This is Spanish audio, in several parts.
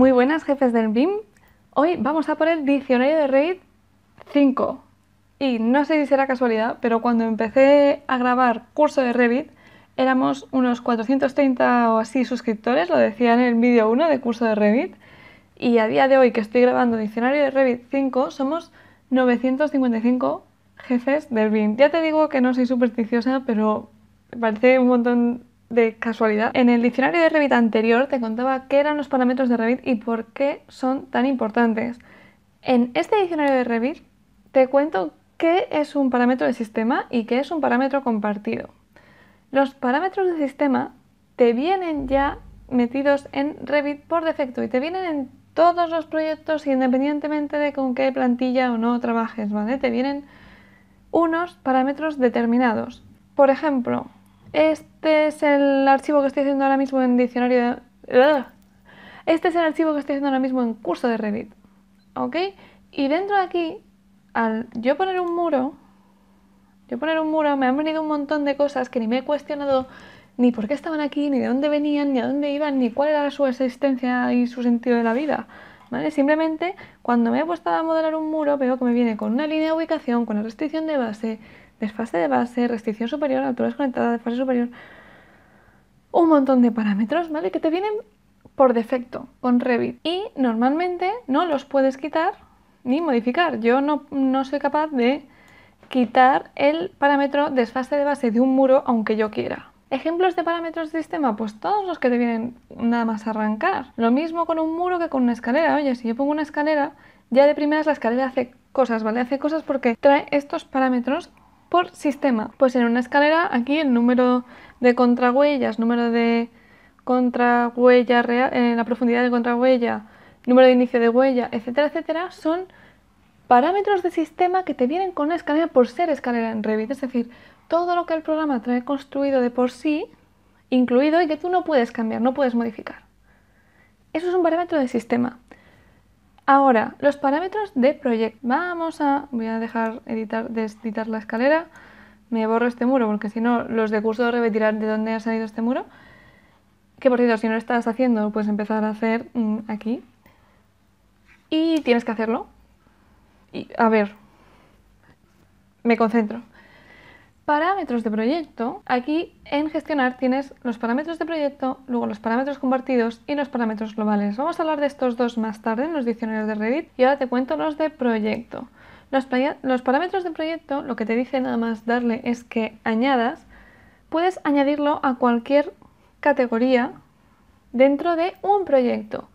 Muy buenas jefes del BIM. Hoy vamos a por el diccionario de Revit 5. Y no sé si será casualidad, pero cuando empecé a grabar curso de Revit, éramos unos 430 o así suscriptores, lo decía en el vídeo 1 de curso de Revit. Y a día de hoy que estoy grabando diccionario de Revit 5, somos 955 jefes del BIM. Ya te digo que no soy supersticiosa, pero parece un montón de casualidad. En el diccionario de Revit anterior te contaba qué eran los parámetros de Revit y por qué son tan importantes. En este diccionario de Revit te cuento qué es un parámetro de sistema y qué es un parámetro compartido. Los parámetros de sistema te vienen ya metidos en Revit por defecto y te vienen en todos los proyectos independientemente de con qué plantilla o no trabajes, ¿vale? Te vienen unos parámetros determinados. Por ejemplo, este es el archivo que estoy haciendo ahora mismo en diccionario de... Este es el archivo que estoy haciendo ahora mismo en curso de Reddit. ¿Ok? Y dentro de aquí, al yo poner un muro, yo poner un muro, me han venido un montón de cosas que ni me he cuestionado ni por qué estaban aquí, ni de dónde venían, ni a dónde iban, ni cuál era su existencia y su sentido de la vida. ¿Vale? Simplemente cuando me he puesto a modelar un muro veo que me viene con una línea de ubicación, con la restricción de base, desfase de base, restricción superior, altura de desfase superior, un montón de parámetros, ¿vale? Que te vienen por defecto con Revit y normalmente no los puedes quitar ni modificar. Yo no, no soy capaz de quitar el parámetro desfase de base de un muro aunque yo quiera. Ejemplos de parámetros de sistema, pues todos los que te vienen nada más arrancar. Lo mismo con un muro que con una escalera. Oye, si yo pongo una escalera, ya de primeras la escalera hace cosas, ¿vale? Hace cosas porque trae estos parámetros por sistema. Pues en una escalera aquí el número de contrahuellas, número de contrahuella real, eh, la profundidad de contrahuella, número de inicio de huella, etcétera, etcétera, son parámetros de sistema que te vienen con la escalera por ser escalera en Revit. Es decir, todo lo que el programa trae construido de por sí, incluido y que tú no puedes cambiar, no puedes modificar. Eso es un parámetro de sistema. Ahora, los parámetros de proyecto. Vamos a... Voy a dejar editar, editar la escalera. Me borro este muro porque si no los de curso repetirán de dónde ha salido este muro. Que por cierto, si no lo estás haciendo, puedes empezar a hacer mm, aquí. Y tienes que hacerlo. Y, a ver, me concentro parámetros de proyecto, aquí en gestionar tienes los parámetros de proyecto, luego los parámetros compartidos y los parámetros globales. Vamos a hablar de estos dos más tarde en los diccionarios de Reddit y ahora te cuento los de proyecto. Los, parámetros de proyecto, lo que te dice nada más darle es que añadas, puedes añadirlo a cualquier categoría dentro de un proyecto.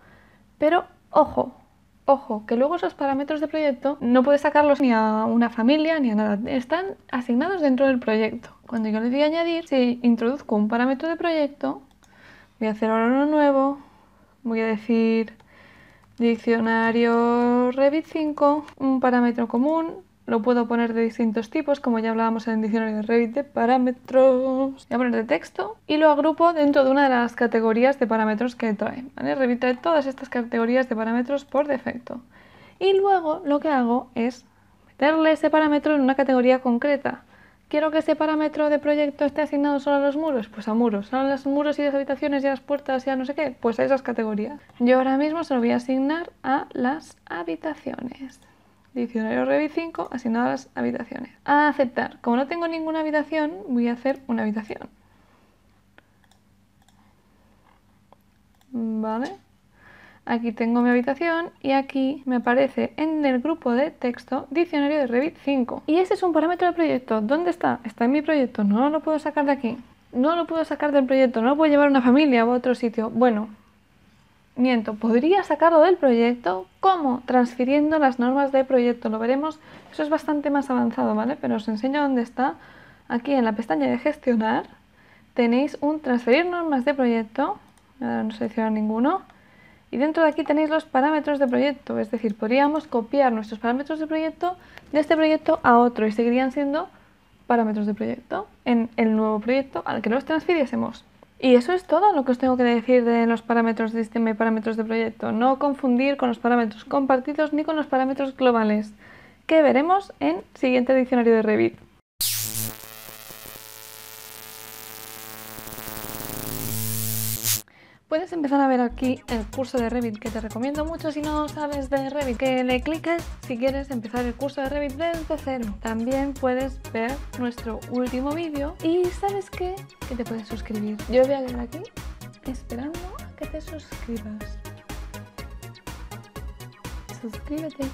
Pero ojo, Ojo, que luego esos parámetros de proyecto no puedes sacarlos ni a una familia ni a nada. Están asignados dentro del proyecto. Cuando yo le diga añadir, si introduzco un parámetro de proyecto, voy a hacer ahora uno nuevo, voy a decir diccionario Revit 5, un parámetro común, lo puedo poner de distintos tipos, como ya hablábamos en el diccionario de Revit de parámetros. Voy a poner de texto y lo agrupo dentro de una de las categorías de parámetros que trae. Revit trae todas estas categorías de parámetros por defecto. Y luego lo que hago es meterle ese parámetro en una categoría concreta. ¿Quiero que ese parámetro de proyecto esté asignado solo a los muros? Pues a muros. ¿A los muros y las habitaciones y a las puertas y a no sé qué? Pues a esas categorías. Yo ahora mismo se lo voy a asignar a las habitaciones. Diccionario Revit 5, asignado a las habitaciones. A aceptar. Como no tengo ninguna habitación, voy a hacer una habitación. Vale. Aquí tengo mi habitación y aquí me aparece en el grupo de texto Diccionario de Revit 5. Y este es un parámetro del proyecto. ¿Dónde está? Está en mi proyecto. No lo puedo sacar de aquí. No lo puedo sacar del proyecto. No lo puedo llevar a una familia o a otro sitio. Bueno, miento, podría sacarlo del proyecto. ¿Cómo? Transfiriendo las normas de proyecto. Lo veremos. Eso es bastante más avanzado, ¿vale? Pero os enseño dónde está. Aquí en la pestaña de gestionar tenéis un transferir normas de proyecto. no seleccionar ninguno. Y dentro de aquí tenéis los parámetros de proyecto. Es decir, podríamos copiar nuestros parámetros de proyecto de este proyecto a otro y seguirían siendo parámetros de proyecto en el nuevo proyecto al que los transfiriésemos. Y eso es todo lo que os tengo que decir de los parámetros de sistema y parámetros de proyecto. No confundir con los parámetros compartidos ni con los parámetros globales, que veremos en siguiente diccionario de Revit. Puedes empezar a ver aquí el curso de Revit que te recomiendo mucho si no sabes de Revit, que le clicas si quieres empezar el curso de Revit desde cero. También puedes ver nuestro último vídeo y ¿sabes qué? Que te puedes suscribir. Yo voy a quedar aquí esperando a que te suscribas. Suscríbete.